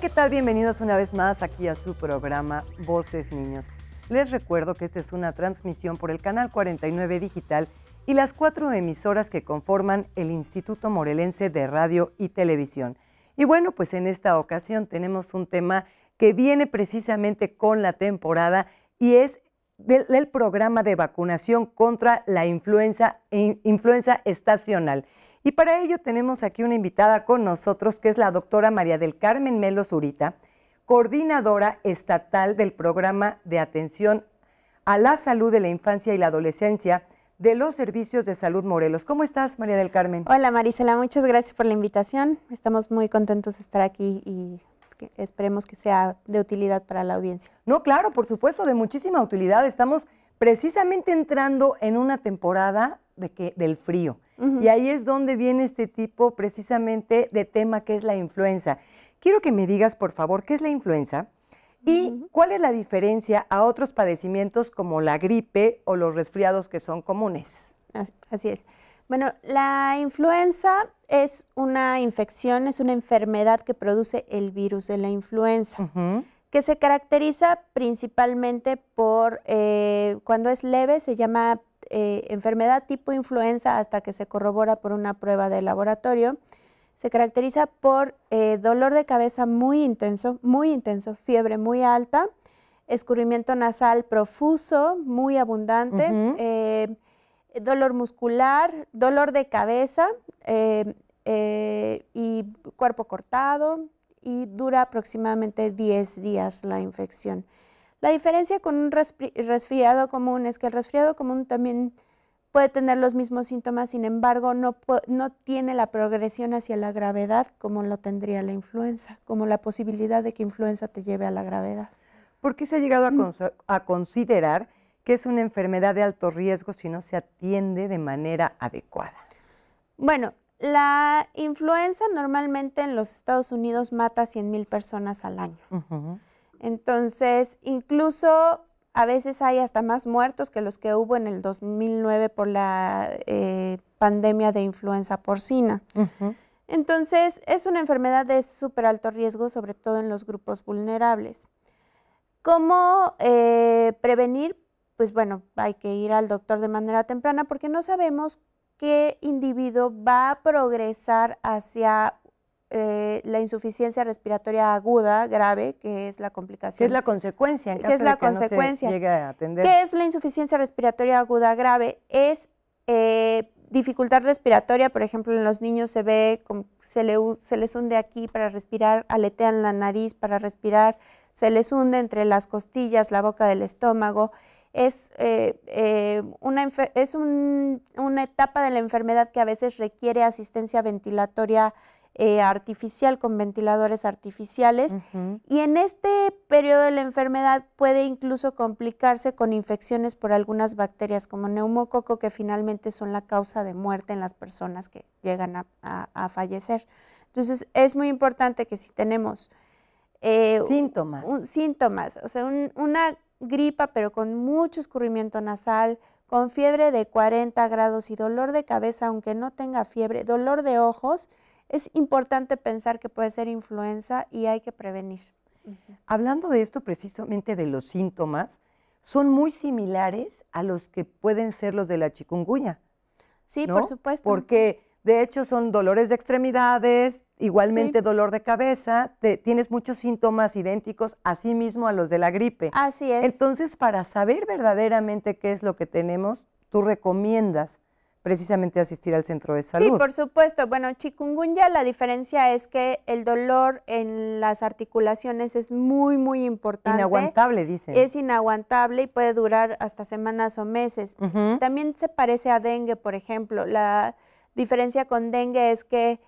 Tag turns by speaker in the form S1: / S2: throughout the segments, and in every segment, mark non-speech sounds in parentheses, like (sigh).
S1: ¿qué tal? Bienvenidos una vez más aquí a su programa Voces Niños. Les recuerdo que esta es una transmisión por el canal 49 Digital y las cuatro emisoras que conforman el Instituto Morelense de Radio y Televisión. Y bueno, pues en esta ocasión tenemos un tema que viene precisamente con la temporada y es del, programa de vacunación contra la influenza, influenza estacional. Y para ello tenemos aquí una invitada con nosotros, que es la doctora María del Carmen Melo Zurita, coordinadora estatal del programa de atención a la salud de la infancia y la adolescencia de los servicios de salud Morelos. ¿Cómo estás, María del Carmen?
S2: Hola, Marisela, muchas gracias por la invitación. Estamos muy contentos de estar aquí y esperemos que sea de utilidad para la audiencia. No, claro, por supuesto, de muchísima utilidad. Estamos
S1: precisamente entrando en una temporada de que, del frío. Y ahí es donde viene este tipo precisamente de tema que es la influenza. Quiero que me digas, por favor, qué es la influenza y cuál es la diferencia a otros padecimientos como la gripe o los resfriados que son comunes.
S2: Así es. Bueno, la influenza es una infección, es una enfermedad que produce el virus de la influenza, que se caracteriza principalmente por, eh, cuando es leve, se llama eh, enfermedad tipo influenza hasta que se corrobora por una prueba de laboratorio. Se caracteriza por eh, dolor de cabeza muy intenso, muy intenso, fiebre muy alta, escurrimiento nasal profuso, muy abundante, eh, dolor muscular, dolor de cabeza y cuerpo cortado, y dura aproximadamente 10 días la infección. La diferencia con un resfriado común es que el resfriado común también puede tener los mismos síntomas, sin embargo, no, no tiene la progresión hacia la gravedad como lo tendría la influenza, como la posibilidad de que influenza te lleve a la gravedad.
S1: ¿Por qué se ha llegado a, mm. considerar que es una enfermedad de alto riesgo si no se atiende de manera adecuada?
S2: Bueno, la influenza normalmente en los Estados Unidos mata a 100.000 personas al año. Entonces, incluso a veces hay hasta más muertos que los que hubo en el 2009 por la eh, pandemia de influenza porcina. Entonces, es una enfermedad de súper alto riesgo, sobre todo en los grupos vulnerables. ¿Cómo eh, prevenir? Pues bueno, hay que ir al doctor de manera temprana porque no sabemos qué individuo va a progresar hacia eh, la insuficiencia respiratoria aguda grave, que es la complicación. ¿Qué es la
S1: consecuencia en es la consecuencia? No a atender? ¿Qué
S2: es la insuficiencia respiratoria aguda grave? Es eh, dificultad respiratoria, por ejemplo, en los niños se ve, se, le, se les hunde aquí para respirar, aletean la nariz para respirar, se les hunde entre las costillas, la boca del estómago. Es, eh, una, es un, una etapa de la enfermedad que a veces requiere asistencia ventilatoria eh, artificial, con ventiladores artificiales. Y en este periodo de la enfermedad puede incluso complicarse con infecciones por algunas bacterias como neumococo, que finalmente son la causa de muerte en las personas que llegan a, fallecer. Entonces es muy importante que si tenemos... Eh, síntomas. síntomas, o sea, una gripa pero con mucho escurrimiento nasal, con fiebre de 40 grados y dolor de cabeza aunque no tenga fiebre, dolor de ojos, es importante pensar que puede ser influenza y hay que prevenir.
S1: Hablando de esto precisamente de los síntomas, son muy similares a los que pueden ser los de la chikungunya. Sí, por supuesto. Porque de hecho son dolores de extremidades, igualmente dolor de cabeza, tienes muchos síntomas idénticos así mismo a los de la gripe. Así es. Entonces, para saber verdaderamente qué es lo que tenemos, tú recomiendas precisamente asistir al centro de salud. Sí, por
S2: supuesto. Bueno, chikungunya, la diferencia es que el dolor en las articulaciones es muy, muy importante. Inaguantable, dicen. Es inaguantable y puede durar hasta semanas o meses. También se parece a dengue, por ejemplo. La diferencia con dengue es que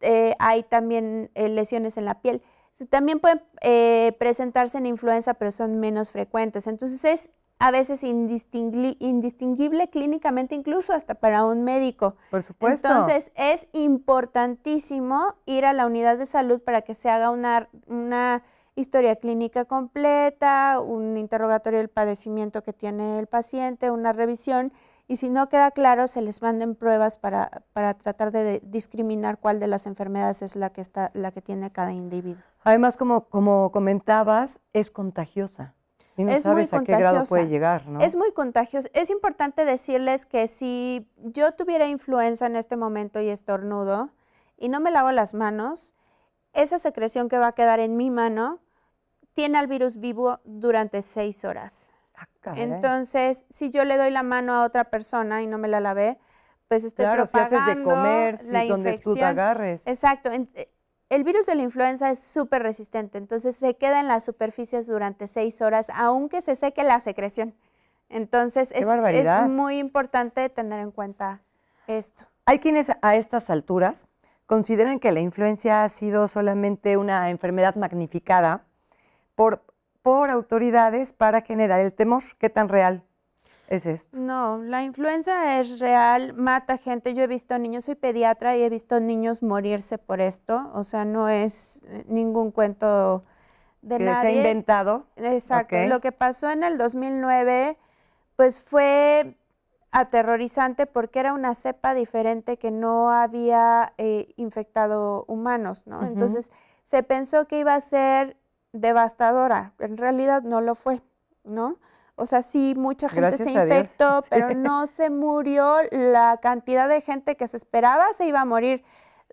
S2: eh, hay también eh, lesiones en la piel. También pueden eh, presentarse en influenza, pero son menos frecuentes. Entonces es a veces indistinguible clínicamente, incluso hasta para un médico. Por supuesto. Entonces, es importantísimo ir a la unidad de salud para que se haga una, una historia clínica completa, un interrogatorio del padecimiento que tiene el paciente, una revisión, y si no queda claro, se les manden pruebas para, para tratar de discriminar cuál de las enfermedades es la que, está, la que tiene cada individuo. Además, como, como comentabas, es contagiosa es muy a qué grado puede
S1: llegar, Es
S2: muy contagioso. Es importante decirles que si yo tuviera influenza en este momento y estornudo y no me lavo las manos, esa secreción que va a quedar en mi mano tiene al virus vivo durante seis horas. Ah, Entonces, si yo le doy la mano a otra persona y no me la lavé, pues estoy claro, si haces de comer, si donde tú te agarres. Exacto. Eh, el virus de la influenza es súper resistente, entonces se queda en las superficies durante seis horas, aunque se seque la secreción. Entonces es, muy importante tener en cuenta esto.
S1: Hay quienes a estas alturas consideran que la influenza ha sido solamente una enfermedad magnificada por, por autoridades para generar el temor. ¿Qué tan real
S2: no, la influenza es real, mata gente. Yo he visto niños, soy pediatra y he visto niños morirse por esto. O sea, no es eh, ningún cuento de que nadie. se ha inventado. Exacto. Lo que pasó en el 2009, pues fue aterrorizante porque era una cepa diferente que no había eh, infectado humanos, ¿no? Entonces se pensó que iba a ser devastadora. En realidad no lo fue, ¿no? O sea, sí, mucha gente se infectó, (laughs) pero no se murió la cantidad de gente que se esperaba se iba a morir,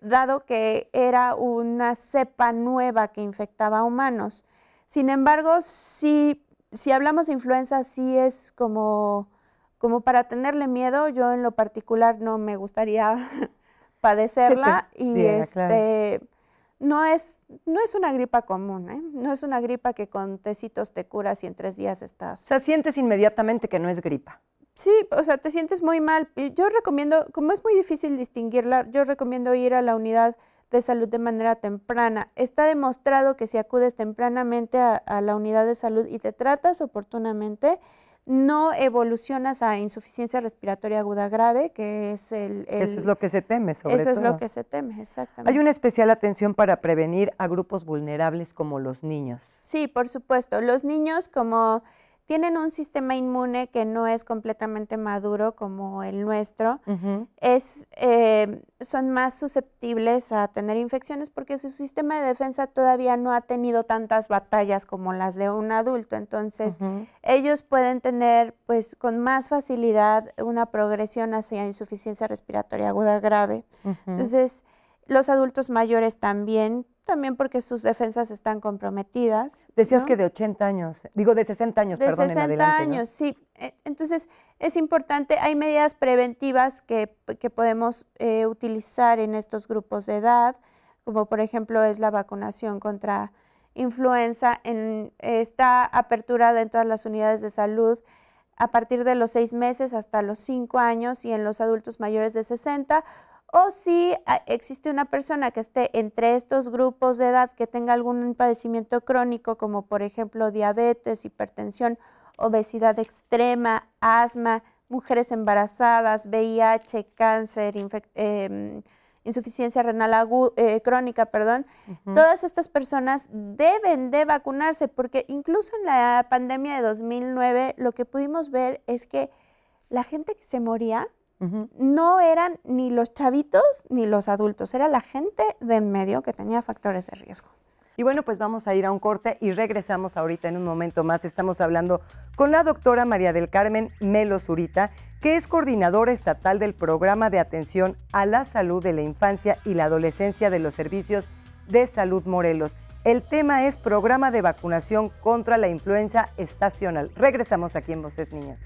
S2: dado que era una cepa nueva que infectaba a humanos. Sin embargo, sí, si hablamos de influenza, sí es como, como para tenerle miedo. Yo en lo particular no me gustaría (laughs) padecerla y este no es, no es una gripa común, ¿eh? no es una gripa que con tecitos te curas y en tres días estás. O
S1: sea, sientes inmediatamente que no es gripa.
S2: Sí, o sea, te sientes muy mal. Yo recomiendo, como es muy difícil distinguirla, yo recomiendo ir a la unidad de salud de manera temprana. Está demostrado que si acudes tempranamente a la unidad de salud y te tratas oportunamente, no evolucionas a insuficiencia respiratoria aguda grave, que es el... eso es lo que se
S1: teme, sobre todo. Eso es lo que
S2: se teme, exactamente. Hay una
S1: especial atención para prevenir a grupos vulnerables como los niños.
S2: Sí, por supuesto. Los niños como tienen un sistema inmune que no es completamente maduro como el nuestro, es, eh, son más susceptibles a tener infecciones porque su sistema de defensa todavía no ha tenido tantas batallas como las de un adulto. Entonces, ellos pueden tener pues con más facilidad una progresión hacia insuficiencia respiratoria aguda grave. Entonces, los adultos mayores también también porque sus defensas están comprometidas. Decías que de
S1: 80 años, digo de 60 años, de 60 años,
S2: sí. E, entonces es importante, hay medidas preventivas que, podemos eh, utilizar en estos grupos de edad, como por ejemplo es la vacunación contra influenza, en, está aperturada en todas las unidades de salud a partir de los seis meses hasta los cinco años y en los adultos mayores de 60 o si ah, existe una persona que esté entre estos grupos de edad que tenga algún padecimiento crónico, como por ejemplo diabetes, hipertensión, obesidad extrema, asma, mujeres embarazadas, VIH, cáncer, em, insuficiencia renal eh, crónica, perdón, todas estas personas deben de vacunarse porque incluso en la pandemia de 2009 lo que pudimos ver es que la gente que se moría no eran ni los chavitos ni los adultos, era la gente de en medio que tenía factores de riesgo. Y bueno, pues vamos a ir a un corte
S1: y regresamos ahorita en un momento más. Estamos hablando con la doctora María del Carmen Melo Zurita, que es coordinadora estatal del Programa de Atención a la Salud de la Infancia y la Adolescencia de los Servicios de Salud Morelos. El tema es Programa de Vacunación contra la Influenza Estacional. Regresamos aquí en Voces Niñas.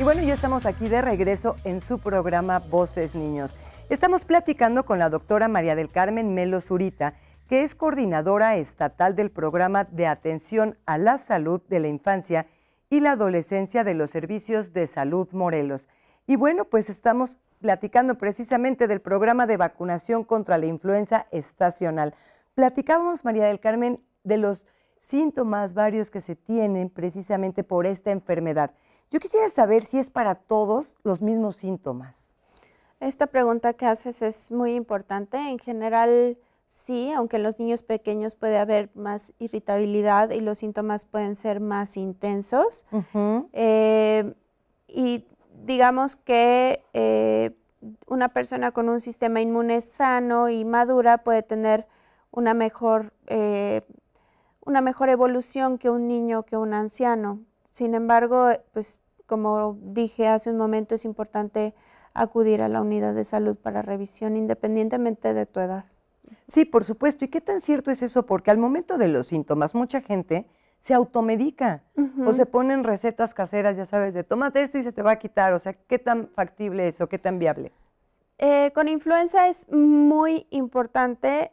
S1: Y bueno, ya estamos aquí de regreso en su programa Voces Niños. Estamos platicando con la doctora María del Carmen Melo Zurita, que es coordinadora estatal del programa de atención a la salud de la infancia y la adolescencia de los servicios de salud Morelos. Y bueno, pues estamos platicando precisamente del programa de vacunación contra la influenza estacional. Platicábamos, María del Carmen, de los síntomas varios que se tienen precisamente por esta enfermedad. Yo quisiera saber si es para todos los mismos síntomas.
S2: Esta pregunta que haces es muy importante. En general, sí, aunque en los niños pequeños puede haber más irritabilidad y los síntomas pueden ser más intensos. Eh, y digamos que eh, una persona con un sistema inmune sano y madura puede tener una mejor eh, una mejor evolución que un niño, que un anciano. Sin embargo, pues como dije hace un momento, es importante acudir a la unidad de salud para revisión independientemente de tu edad.
S1: Sí, por supuesto. ¿Y qué tan cierto es eso? Porque al momento de los síntomas, mucha gente se automedica o se ponen recetas caseras, ya sabes, de tomate esto y se te va a quitar. O sea, ¿qué tan factible es o qué tan viable?
S2: Eh, con influenza es muy importante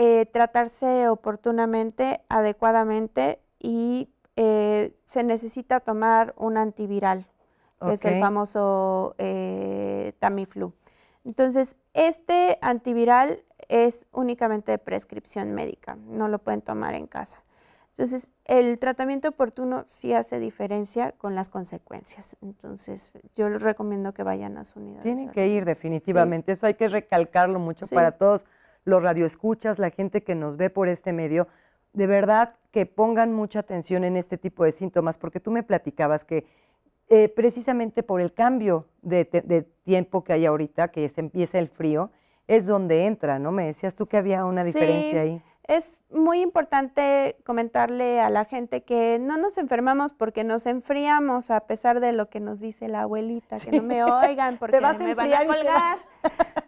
S2: eh, tratarse oportunamente, adecuadamente y eh, se necesita tomar un antiviral, que es el famoso eh, Tamiflu. Entonces, este antiviral es únicamente de prescripción médica, no lo pueden tomar en casa. Entonces, el tratamiento oportuno sí hace diferencia con las consecuencias. Entonces, yo les recomiendo que vayan a su unidad. Tienen que
S1: ir definitivamente, eso hay que recalcarlo mucho para todos los radioescuchas, la gente que nos ve por este medio, de verdad que pongan mucha atención en este tipo de síntomas, porque tú me platicabas que eh, precisamente por el cambio de, tiempo que hay ahorita, que se empieza el frío, es donde entra, ¿no? Me decías tú que había una diferencia ahí
S2: es muy importante comentarle a la gente que no nos enfermamos porque nos enfriamos a pesar de lo que nos dice la abuelita, que no me oigan (laughs) porque me van a colgar,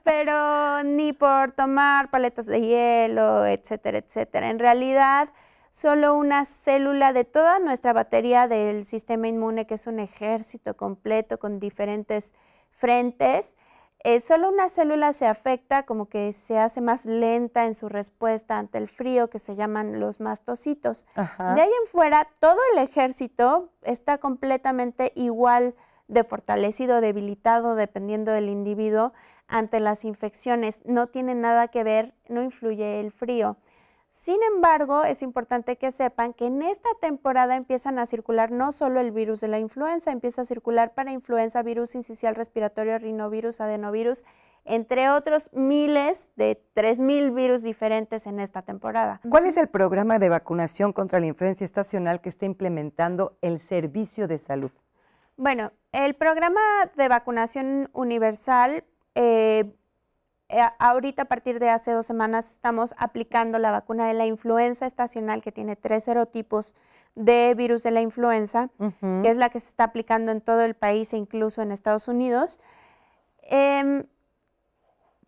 S2: pero ni por tomar paletas de hielo, etcétera, etcétera. En realidad, solo una célula de toda nuestra batería del sistema inmune, que es un ejército completo con diferentes frentes, eh, solo una célula se afecta, como que se hace más lenta en su respuesta ante el frío, que se llaman los mastocitos. De ahí en fuera, todo el ejército está completamente igual de fortalecido, debilitado, dependiendo del individuo, ante las infecciones. No tiene nada que ver, no influye el frío. Sin embargo, es importante que sepan que en esta temporada empiezan a circular no solo el virus de la influenza, empieza a circular para influenza, virus incisional respiratorio, rinovirus, adenovirus, entre otros miles de 3.000 virus diferentes en esta temporada.
S1: ¿Cuál es el programa de vacunación contra la influenza estacional que está implementando el Servicio de Salud?
S2: Bueno, el programa de vacunación universal eh, eh, ahorita a partir de hace dos semanas estamos aplicando la vacuna de la influenza estacional que tiene tres serotipos de virus de la influenza, que es la que se está aplicando en todo el país e incluso en Estados Unidos. Em,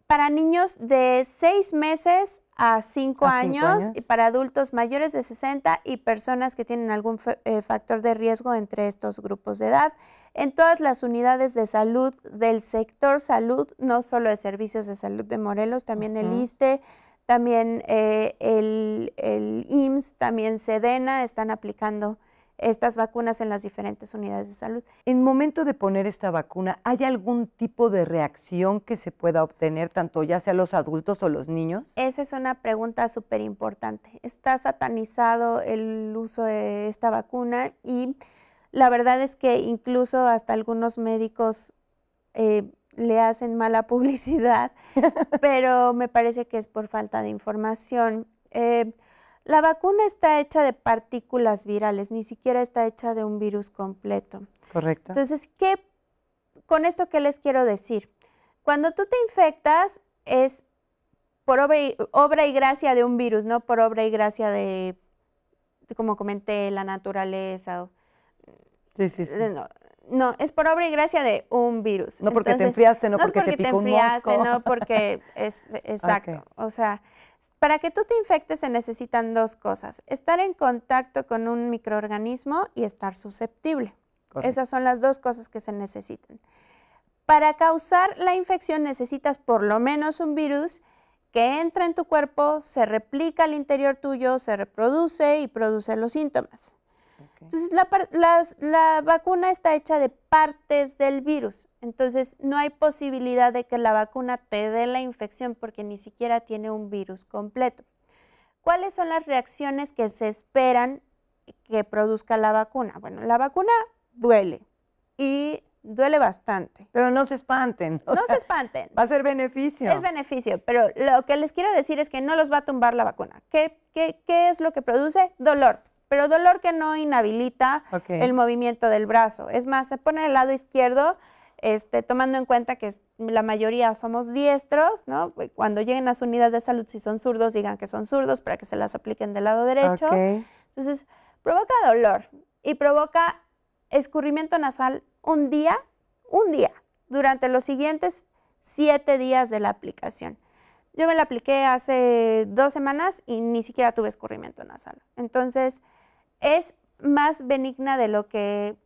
S2: para niños de seis meses a cinco años, y para adultos mayores de 60 y personas que tienen algún eh, factor de riesgo entre estos grupos de edad en todas las unidades de salud del sector salud, no solo de servicios de salud de Morelos, también el ISTE, también eh, el, el, IMSS, también Sedena están aplicando estas vacunas en las diferentes unidades de salud. En momento
S1: de poner esta vacuna, ¿hay algún tipo de reacción que se pueda obtener, tanto ya sea los adultos o los niños?
S2: Esa es una pregunta súper importante. Está satanizado el uso de esta vacuna y la verdad es que incluso hasta algunos médicos eh, le hacen mala (laughs) publicidad, (laughs) pero me parece que es por falta de información. Eh, la vacuna está hecha de partículas virales, ni siquiera está hecha de un virus completo. Correcto. Entonces, ¿qué, con esto qué les quiero decir? Cuando tú te infectas es por obra y, obra y gracia de un virus, no por obra y gracia de, como comenté, la naturaleza. O, Sí, sí, eh, No, es por obra y gracia de un virus. No porque te enfriaste, no, porque, te picó enfriaste, No porque (laughs) es exacto. O sea, para que tú te infectes se necesitan dos cosas: estar en contacto con un microorganismo y estar susceptible. Esas son las dos cosas que se necesitan. Para causar la infección necesitas por lo menos un virus que entra en tu cuerpo, se replica al interior tuyo, se reproduce y produce los síntomas. Entonces, la, la vacuna está hecha de partes del virus. Entonces, no hay posibilidad de que la vacuna te dé la infección porque ni siquiera tiene un virus completo. ¿Cuáles son las reacciones que se esperan que produzca la vacuna? Bueno, la vacuna duele y duele bastante. Pero no se espanten. No se espanten. Va a ser beneficio. Es beneficio, pero lo que les quiero decir es que no los va a tumbar la vacuna. ¿Qué, qué, qué es lo que produce? Dolor pero dolor que no inhabilita el movimiento del brazo. Es más, se pone el lado izquierdo, este, tomando en cuenta que la mayoría somos diestros, ¿no? Cuando lleguen a su unidad de salud, si son zurdos, digan que son zurdos para que se las apliquen del lado derecho. Entonces, provoca dolor y provoca escurrimiento nasal un día, un día, durante los siguientes siete días de la aplicación. Yo me la apliqué hace dos semanas y ni siquiera tuve escurrimiento nasal. Entonces, es más benigna de lo que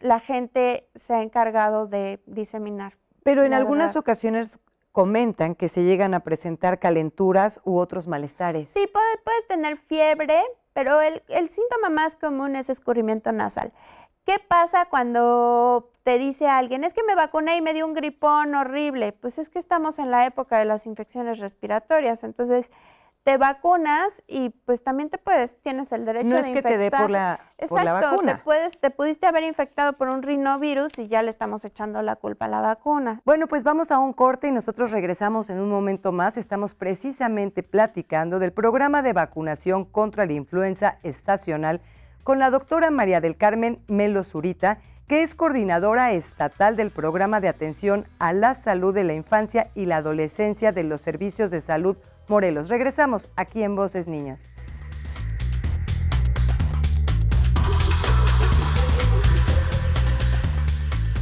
S2: la gente se ha encargado de diseminar. Pero en algunas
S1: ocasiones comentan que se llegan a presentar calenturas u otros malestares.
S2: Sí, puedes, tener fiebre, pero el, el, síntoma más común es escurrimiento nasal. ¿Qué pasa cuando te dice alguien, es que me vacuné y me dio un gripón horrible? Pues es que estamos en la época de las infecciones respiratorias, entonces te vacunas y pues también te puedes, tienes el derecho no de infectar. No es que te dé por la, Exacto, Te, puedes, te pudiste haber infectado por un rinovirus y ya le estamos echando la culpa a la vacuna.
S1: Bueno, pues vamos a un corte y nosotros regresamos en un momento más. Estamos precisamente platicando del programa de vacunación contra la influenza estacional con la doctora María del Carmen Melo Zurita, que es coordinadora estatal del programa de atención a la salud de la infancia y la adolescencia de los servicios de salud Morelos. Regresamos aquí en Voces Niños.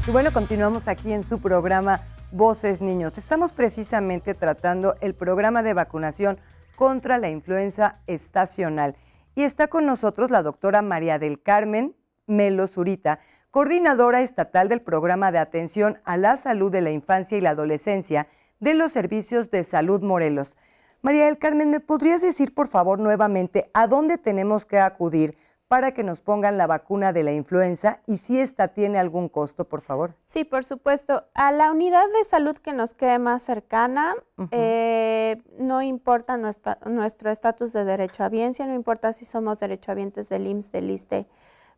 S1: Y bueno, continuamos aquí en su programa Voces Niños. Estamos precisamente tratando el programa de vacunación contra la influenza estacional. Y está con nosotros la doctora María del Carmen Melo Zurita, coordinadora estatal del programa de atención a la salud de la infancia y la adolescencia de los servicios de salud Morelos. María del Carmen, ¿me podrías decir, por favor, nuevamente a dónde tenemos que acudir para que nos pongan la vacuna de la influenza y si esta tiene algún costo, por favor.
S2: Sí, por supuesto. A la unidad de salud que nos quede más cercana, eh, no importa nuestro estatus de derecho a derechohabiencia, no importa si somos derechohabientes del IMSS, del ISTE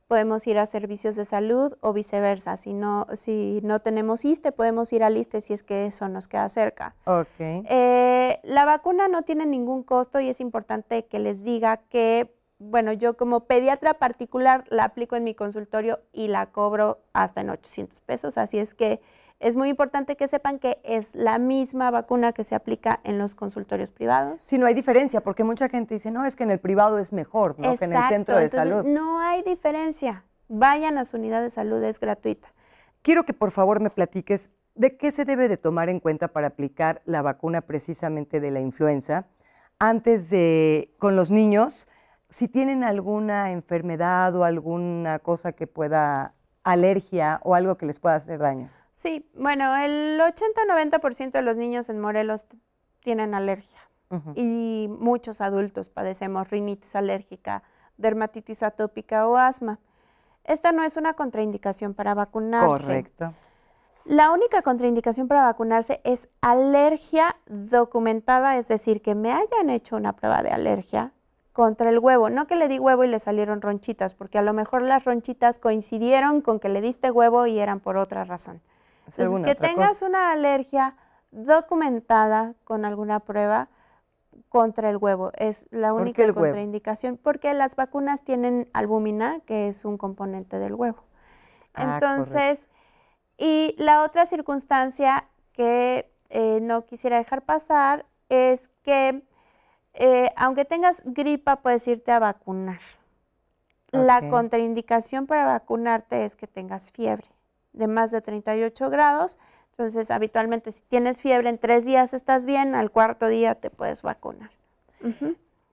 S2: podemos ir a servicios de salud o viceversa. Si no, si no tenemos ISTE, podemos ir al ISTE si es que eso nos queda cerca. Eh, la vacuna no tiene ningún costo y es importante que les diga que, bueno, yo como pediatra particular la aplico en mi consultorio y la cobro hasta en 800 pesos, así es que es muy importante que sepan que es la misma vacuna que se aplica en los consultorios privados.
S1: Si no hay diferencia, porque mucha gente dice, no, es que en el privado es mejor, ¿no? Que en el centro de Entonces, salud.
S2: No hay diferencia. Vayan a su unidad de salud, es gratuita.
S1: Quiero que por favor me platiques de qué se debe de tomar en cuenta para aplicar la vacuna precisamente de la influenza antes de con los niños si tienen alguna enfermedad o alguna cosa que pueda alergia o algo que les pueda hacer daño.
S2: Sí, bueno, el 80-90% de los niños en Morelos tienen alergia y muchos adultos padecemos rinitis alérgica, dermatitis atópica o asma. Esta no es una contraindicación para vacunarse. Correcto. La única contraindicación para vacunarse es alergia documentada, es decir, que me hayan hecho una prueba de alergia contra el huevo, no que le di huevo y le salieron ronchitas, porque a lo mejor las ronchitas coincidieron con que le diste huevo y eran por otra razón que tengas una alergia documentada con alguna prueba contra el huevo, es la única contraindicación, porque las vacunas tienen albúmina, que es un componente del huevo.
S1: Ah, Entonces,
S2: y la otra circunstancia que eh, no quisiera dejar pasar es que eh, aunque tengas gripa, puedes irte a vacunar. La contraindicación para vacunarte es que tengas fiebre de más de 38 grados. Entonces, habitualmente si tienes fiebre en tres días estás bien, al cuarto día te puedes vacunar.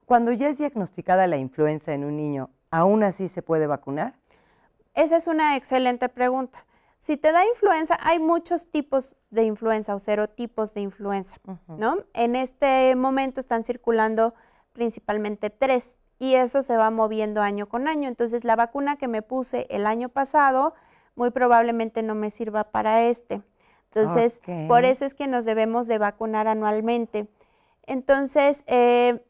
S1: Cuando ya es diagnosticada la influenza en un niño, ¿aún así se puede vacunar?
S2: Esa es una excelente pregunta. Si te da influenza, hay muchos tipos de influenza o serotipos de influenza, ¿no? En este momento están circulando principalmente tres y eso se va moviendo año con año. Entonces, la vacuna que me puse el año pasado muy probablemente no me sirva para este.
S1: Entonces, por eso
S2: es que nos debemos de vacunar anualmente. Entonces, eh,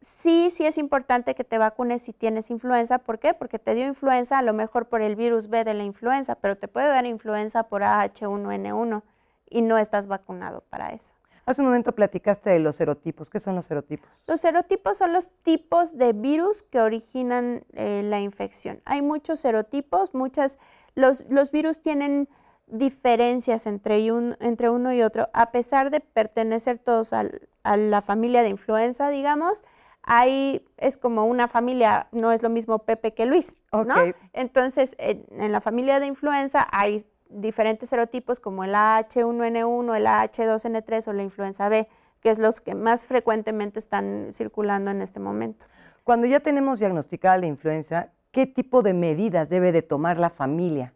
S2: sí, sí es importante que te vacunes si tienes influenza. ¿Por qué? Porque te dio influenza a lo mejor por el virus B de la influenza, pero te puede dar influenza por AH1N1 y no estás vacunado para eso.
S1: Hace un momento platicaste de los serotipos. ¿Qué son los serotipos?
S2: Los serotipos son los tipos de virus que originan eh, la infección. Hay muchos serotipos, muchas los, virus tienen diferencias entre, uno y otro, a pesar de pertenecer todos a la familia de influenza, digamos, hay es como una familia, no es lo mismo Pepe que Luis, ¿no? Entonces, en, en, la familia de influenza hay diferentes serotipos como el H1N1, el H2N3 o la influenza B, que es los que más frecuentemente están circulando en este momento.
S1: Cuando ya tenemos diagnosticada la influenza, qué tipo de medidas debe de tomar la familia,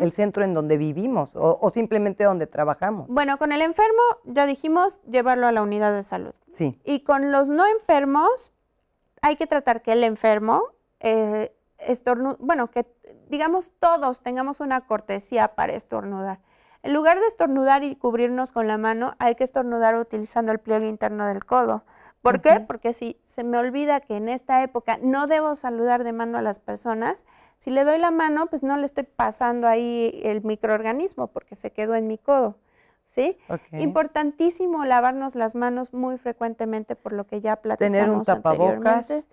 S1: el centro en donde vivimos o, simplemente donde trabajamos.
S2: Bueno, con el enfermo ya dijimos llevarlo a la unidad de salud. Sí. Y con los no enfermos hay que tratar que el enfermo, eh, bueno, que digamos todos tengamos una cortesía para estornudar. En lugar de estornudar y cubrirnos con la mano, hay que estornudar utilizando el pliegue interno del codo. ¿Por qué? Porque si se me olvida que en esta época no debo saludar de mano a las personas, si le doy la mano, pues no le estoy pasando ahí el microorganismo porque se quedó en mi codo. ¿Sí? Importantísimo lavarnos las manos muy frecuentemente por lo que ya platicamos Tener un tapabocas.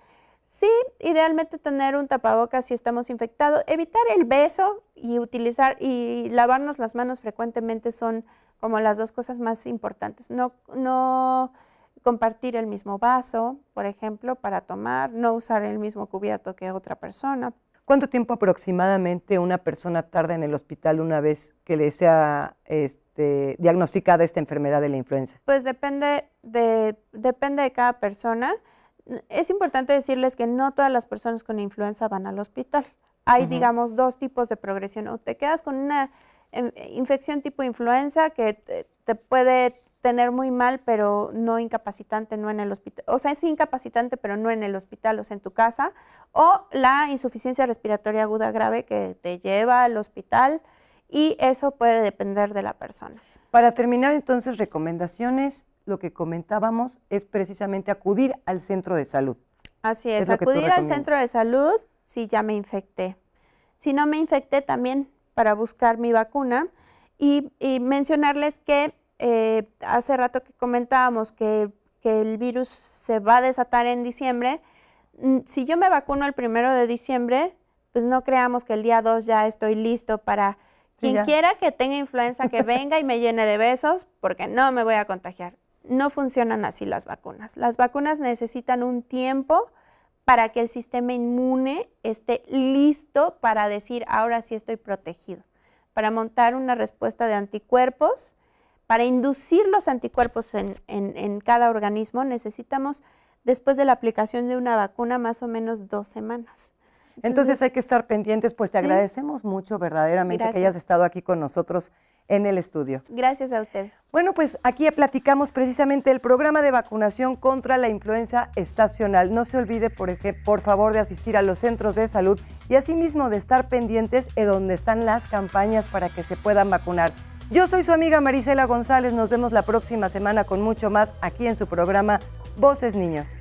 S2: Sí, idealmente tener un tapabocas si estamos infectados. Evitar el beso y utilizar y lavarnos las manos frecuentemente son como las dos cosas más importantes. No, no compartir el mismo vaso, por ejemplo, para tomar, no usar el mismo cubierto que otra persona.
S1: ¿Cuánto tiempo aproximadamente una persona tarda en el hospital una vez que le sea este, diagnosticada esta enfermedad de la influenza?
S2: Pues depende de, depende de cada persona. Es importante decirles que no todas las personas con influenza van al hospital. Hay, digamos, dos tipos de progresión. O te quedas con una em, infección tipo influenza que te puede tener muy mal, pero no incapacitante, no en el hospital. O sea, es incapacitante, pero no en el hospital, o sea, en tu casa. O la insuficiencia respiratoria aguda grave que te lleva al hospital y eso puede depender de la persona.
S1: Para terminar, entonces, recomendaciones, lo que comentábamos es precisamente acudir al centro de salud.
S2: Así es, acudir al centro de salud si ya me infecté. Si no me infecté también para buscar mi vacuna y mencionarles que eh, hace rato que comentábamos que, el virus se va a desatar en diciembre, mm, si yo me vacuno el primero de diciembre, pues no creamos que el día 2 ya estoy listo para quien quiera que tenga influenza que (laughs) venga y me llene de besos, porque no me voy a contagiar. No funcionan así las vacunas. Las vacunas necesitan un tiempo para que el sistema inmune esté listo para decir, ahora sí estoy protegido, para montar una respuesta de anticuerpos para inducir los anticuerpos en, cada organismo necesitamos, después de la aplicación de una vacuna, más o menos dos semanas. Entonces,
S1: hay que estar pendientes, pues te agradecemos mucho verdaderamente que hayas estado aquí con nosotros en el estudio.
S2: Gracias a usted.
S1: Bueno, pues aquí platicamos precisamente el programa de vacunación contra la influenza estacional. No se olvide, por, por favor, de asistir a los centros de salud y asimismo de estar pendientes de donde están las campañas para que se puedan vacunar. Yo soy su amiga Marisela González. Nos vemos la próxima semana con mucho más aquí en su programa Voces Niñas.